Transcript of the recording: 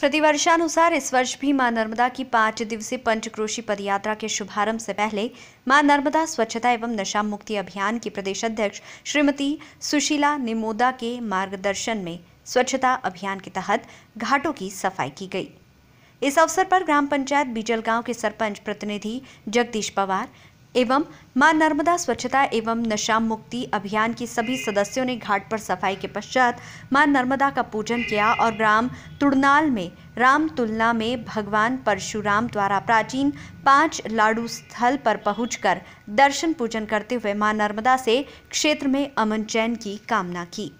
प्रतिवर्षानुसार इस वर्ष भी मां नर्मदा की पांच दिवसीय पंचक्रोशी पदयात्रा के शुभारंभ से पहले मां नर्मदा स्वच्छता एवं नशा मुक्ति अभियान की प्रदेश अध्यक्ष श्रीमती सुशीला निमोदा के मार्गदर्शन में स्वच्छता अभियान के तहत घाटों की सफाई की गई इस अवसर पर ग्राम पंचायत बीजल गांव के सरपंच प्रतिनिधि जगदीश पवार एवं मां नर्मदा स्वच्छता एवं नशा मुक्ति अभियान की सभी सदस्यों ने घाट पर सफाई के पश्चात मां नर्मदा का पूजन किया और ग्राम तुड़नाल में राम तुलना में भगवान परशुराम द्वारा प्राचीन पांच लाडू स्थल पर पहुंचकर दर्शन पूजन करते हुए मां नर्मदा से क्षेत्र में अमन चैन की कामना की